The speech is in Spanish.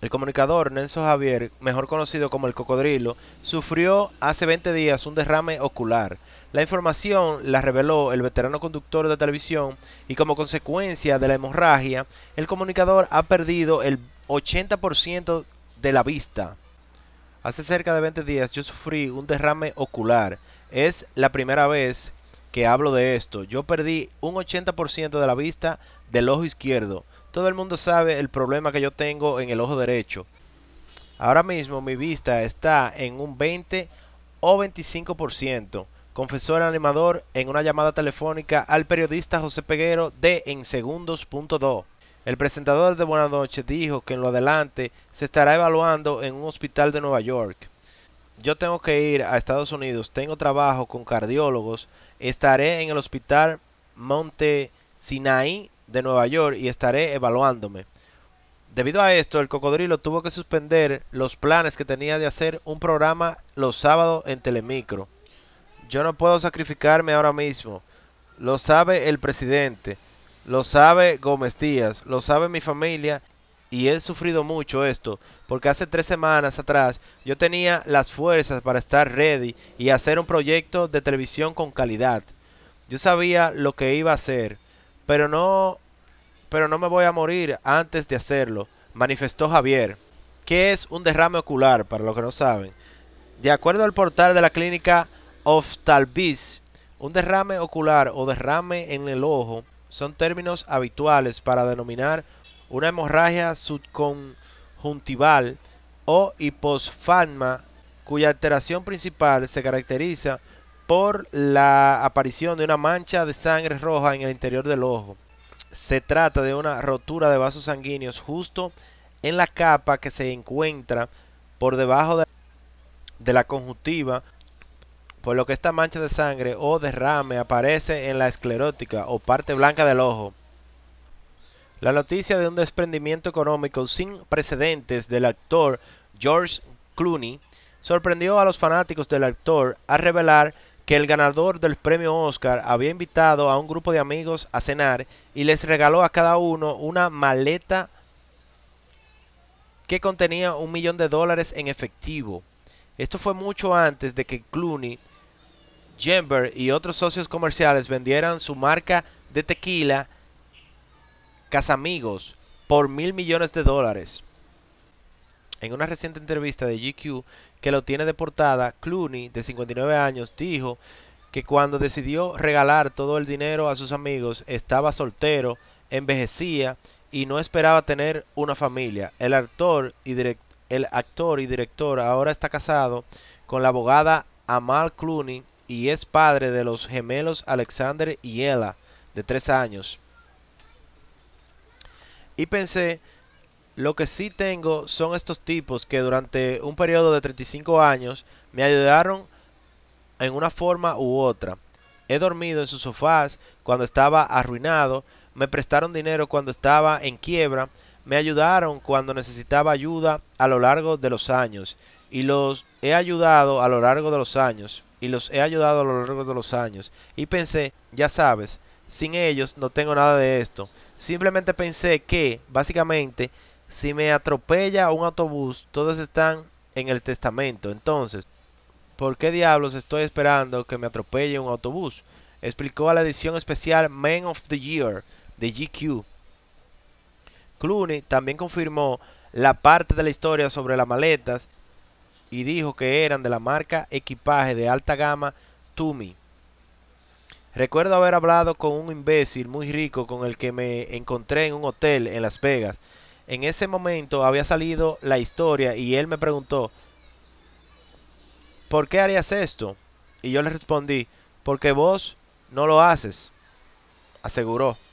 El comunicador Nelson Javier, mejor conocido como el cocodrilo, sufrió hace 20 días un derrame ocular. La información la reveló el veterano conductor de televisión y como consecuencia de la hemorragia, el comunicador ha perdido el 80% de la vista. Hace cerca de 20 días yo sufrí un derrame ocular. Es la primera vez que hablo de esto. Yo perdí un 80% de la vista del ojo izquierdo. Todo el mundo sabe el problema que yo tengo en el ojo derecho. Ahora mismo mi vista está en un 20 o 25%, confesó el animador en una llamada telefónica al periodista José Peguero de En Segundos.2. El presentador de Buenas noches dijo que en lo adelante se estará evaluando en un hospital de Nueva York. Yo tengo que ir a Estados Unidos, tengo trabajo con cardiólogos, estaré en el hospital Monte Sinai de Nueva York y estaré evaluándome. Debido a esto, el cocodrilo tuvo que suspender los planes que tenía de hacer un programa los sábados en Telemicro. Yo no puedo sacrificarme ahora mismo. Lo sabe el presidente, lo sabe Gómez Díaz, lo sabe mi familia y he sufrido mucho esto, porque hace tres semanas atrás yo tenía las fuerzas para estar ready y hacer un proyecto de televisión con calidad. Yo sabía lo que iba a hacer pero no, pero no me voy a morir antes de hacerlo, manifestó Javier. ¿Qué es un derrame ocular? Para los que no saben. De acuerdo al portal de la clínica Oftalbis, un derrame ocular o derrame en el ojo son términos habituales para denominar una hemorragia subconjuntival o hiposfagma cuya alteración principal se caracteriza por la aparición de una mancha de sangre roja en el interior del ojo. Se trata de una rotura de vasos sanguíneos justo en la capa que se encuentra por debajo de, la conjuntiva, por lo que esta mancha de sangre o derrame aparece en la esclerótica o parte blanca del ojo. La noticia de un desprendimiento económico sin precedentes del actor George Clooney sorprendió a los fanáticos del actor a revelar que el ganador del premio Oscar había invitado a un grupo de amigos a cenar y les regaló a cada uno una maleta que contenía un millón de dólares en efectivo. Esto fue mucho antes de que Clooney, Jember y otros socios comerciales vendieran su marca de tequila Casamigos por mil millones de dólares en una reciente entrevista de GQ que lo tiene de portada, Clooney, de 59 años, dijo que cuando decidió regalar todo el dinero a sus amigos estaba soltero, envejecía y no esperaba tener una familia. El actor y, el actor, y director ahora está casado con la abogada Amal Clooney y es padre de los gemelos Alexander y Ella, de 3 años. Y pensé lo que sí tengo son estos tipos que durante un periodo de 35 años me ayudaron en una forma u otra. He dormido en sus sofás cuando estaba arruinado, me prestaron dinero cuando estaba en quiebra, me ayudaron cuando necesitaba ayuda a lo largo de los años y los he ayudado a lo largo de los años y los he ayudado a lo largo de los años y pensé, ya sabes, sin ellos no tengo nada de esto. Simplemente pensé que básicamente si me atropella un autobús, todos están en el testamento. Entonces, ¿por qué diablos estoy esperando que me atropelle un autobús? Explicó a la edición especial Man of the Year de GQ. Clooney también confirmó la parte de la historia sobre las maletas y dijo que eran de la marca equipaje de alta gama Tumi. Recuerdo haber hablado con un imbécil muy rico con el que me encontré en un hotel en Las Vegas en ese momento había salido la historia y él me preguntó, ¿por qué harías esto? Y yo le respondí, porque vos no lo haces, aseguró.